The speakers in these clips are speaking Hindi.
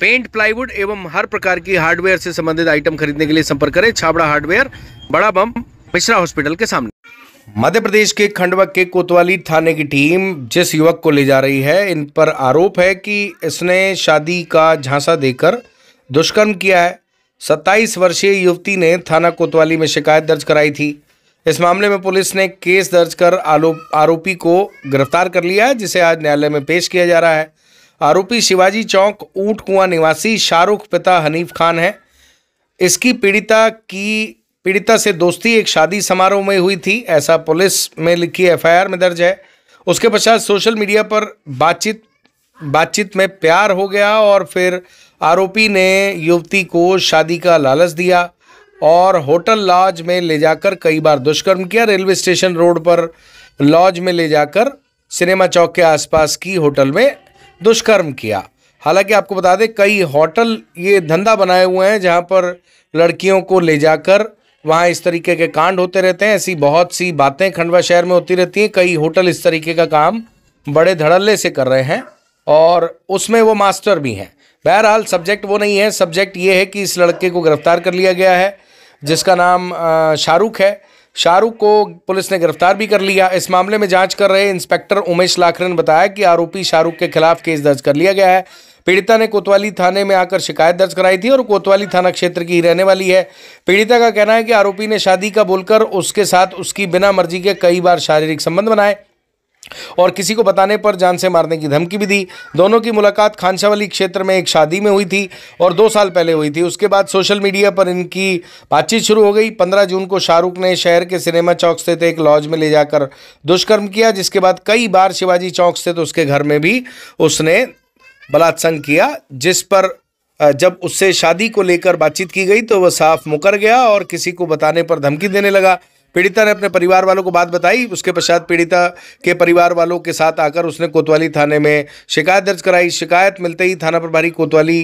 पेंट प्लाईवुड एवं हर प्रकार की हार्डवेयर से संबंधित आइटम खरीदने के लिए संपर्क करें छाबड़ा हार्डवेयर बड़ा बम मिश्रा हॉस्पिटल के सामने मध्य प्रदेश के खंडवा के कोतवाली थाने की टीम जिस युवक को ले जा रही है इन पर आरोप है कि इसने शादी का झांसा देकर दुष्कर्म किया है सत्ताईस वर्षीय युवती ने थाना कोतवाली में शिकायत दर्ज कराई थी इस मामले में पुलिस ने केस दर्ज कर आरोपी को गिरफ्तार कर लिया है जिसे आज न्यायालय में पेश किया जा रहा है आरोपी शिवाजी चौक ऊट कुआ निवासी शाहरुख पिता हनीफ खान है इसकी पीड़िता की पीड़िता से दोस्ती एक शादी समारोह में हुई थी ऐसा पुलिस में लिखी एफआईआर में दर्ज है उसके पश्चात सोशल मीडिया पर बातचीत बातचीत में प्यार हो गया और फिर आरोपी ने युवती को शादी का लालच दिया और होटल लॉज में ले जाकर कई बार दुष्कर्म किया रेलवे स्टेशन रोड पर लॉज में ले जाकर सिनेमा चौक के आसपास की होटल में दुष्कर्म किया हालांकि आपको बता दें कई होटल ये धंधा बनाए हुए हैं जहाँ पर लड़कियों को ले जाकर वहाँ इस तरीके के कांड होते रहते हैं ऐसी बहुत सी बातें खंडवा शहर में होती रहती हैं कई होटल इस तरीके का काम बड़े धड़ल्ले से कर रहे हैं और उसमें वो मास्टर भी हैं बहरहाल सब्जेक्ट वो नहीं है सब्जेक्ट ये है कि इस लड़के को गिरफ्तार कर लिया गया है जिसका नाम शाहरुख है शाहरुख को पुलिस ने गिरफ्तार भी कर लिया इस मामले में जांच कर रहे इंस्पेक्टर उमेश लाखरे ने बताया कि आरोपी शाहरुख के खिलाफ केस दर्ज कर लिया गया है पीड़िता ने कोतवाली थाने में आकर शिकायत दर्ज कराई थी और कोतवाली थाना क्षेत्र की रहने वाली है पीड़िता का कहना है कि आरोपी ने शादी का बोलकर उसके साथ उसकी बिना मर्जी के कई बार शारीरिक संबंध बनाए और किसी को बताने पर जान से मारने की धमकी भी दी दोनों की मुलाकात खानशावली क्षेत्र में एक शादी में हुई थी और दो साल पहले हुई थी उसके बाद सोशल मीडिया पर इनकी बातचीत शुरू हो गई पंद्रह जून को शाहरुख ने शहर के सिनेमा चौक स्थित एक लॉज में ले जाकर दुष्कर्म किया जिसके बाद कई बार शिवाजी चौक स्थित उसके घर में भी उसने बलात्संग किया जिस पर जब उससे शादी को लेकर बातचीत की गई तो वह साफ मुकर गया और किसी को बताने पर धमकी देने लगा पीड़िता ने अपने परिवार वालों को बात बताई उसके पश्चात पीड़िता के परिवार वालों के साथ आकर उसने कोतवाली थाने में शिकायत दर्ज कराई शिकायत मिलते ही थाना प्रभारी कोतवाली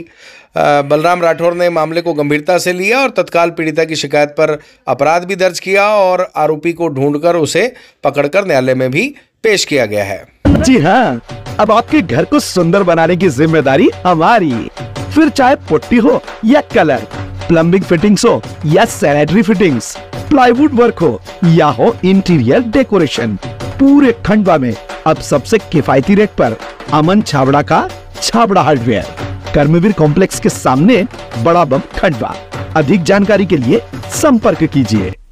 बलराम राठौर ने मामले को गंभीरता से लिया और तत्काल पीड़िता की शिकायत पर अपराध भी दर्ज किया और आरोपी को ढूंढकर उसे पकड़कर न्यायालय में भी पेश किया गया है जी हाँ अब आपके घर को सुंदर बनाने की जिम्मेदारी हमारी फिर चाहे पुट्टी हो या कलर प्लम्बिंग फिटिंग्स हो या सैनिटरी फिटिंग्स प्लाईवुड वर्क हो या हो इंटीरियर डेकोरेशन पूरे खंडवा में अब सबसे किफायती रेट पर अमन छाबड़ा का छाबड़ा हार्डवेयर कर्मवीर कॉम्प्लेक्स के सामने बड़ा बम खंडवा अधिक जानकारी के लिए संपर्क कीजिए